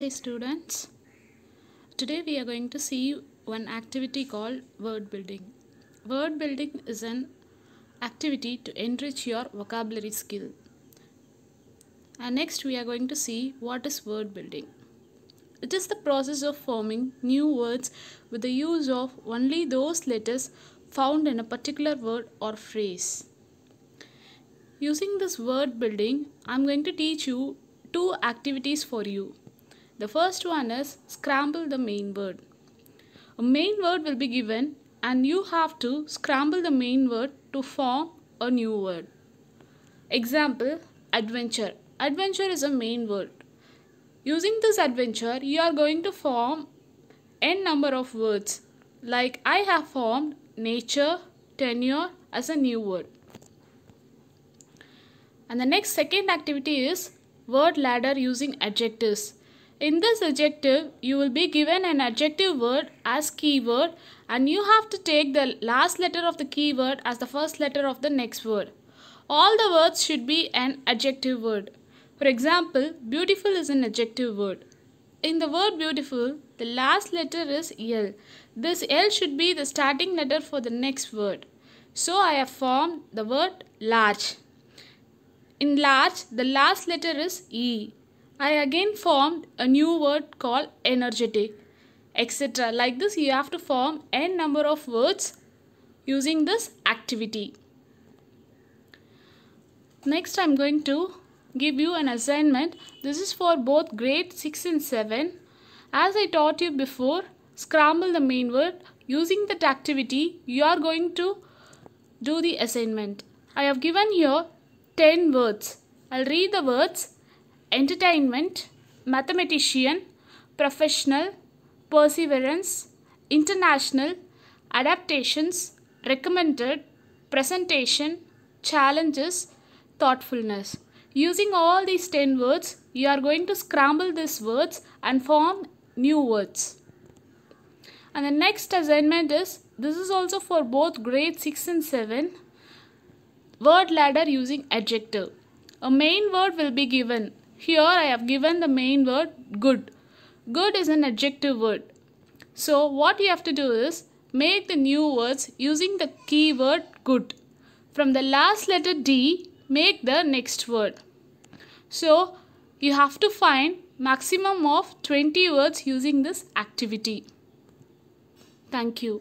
Hey students, today we are going to see one activity called word building. Word building is an activity to enrich your vocabulary skill. And next we are going to see what is word building. It is the process of forming new words with the use of only those letters found in a particular word or phrase. Using this word building, I am going to teach you two activities for you. The first one is scramble the main word. A main word will be given and you have to scramble the main word to form a new word. Example, adventure. Adventure is a main word. Using this adventure, you are going to form n number of words. Like I have formed nature, tenure as a new word. And the next second activity is word ladder using adjectives. In this adjective, you will be given an adjective word as keyword and you have to take the last letter of the keyword as the first letter of the next word. All the words should be an adjective word. For example, beautiful is an adjective word. In the word beautiful, the last letter is L. This L should be the starting letter for the next word. So I have formed the word large. In large, the last letter is E. I again formed a new word called energetic, etc. Like this, you have to form n number of words using this activity. Next, I'm going to give you an assignment. This is for both grade 6 and 7. As I taught you before, scramble the main word. Using that activity, you are going to do the assignment. I have given here 10 words. I'll read the words entertainment, mathematician, professional, perseverance, international, adaptations, recommended, presentation, challenges, thoughtfulness. Using all these 10 words, you are going to scramble these words and form new words. And the next assignment is, this is also for both grade 6 and 7, word ladder using adjective. A main word will be given here I have given the main word good. Good is an adjective word. So what you have to do is make the new words using the keyword good. From the last letter D, make the next word. So you have to find maximum of 20 words using this activity. Thank you.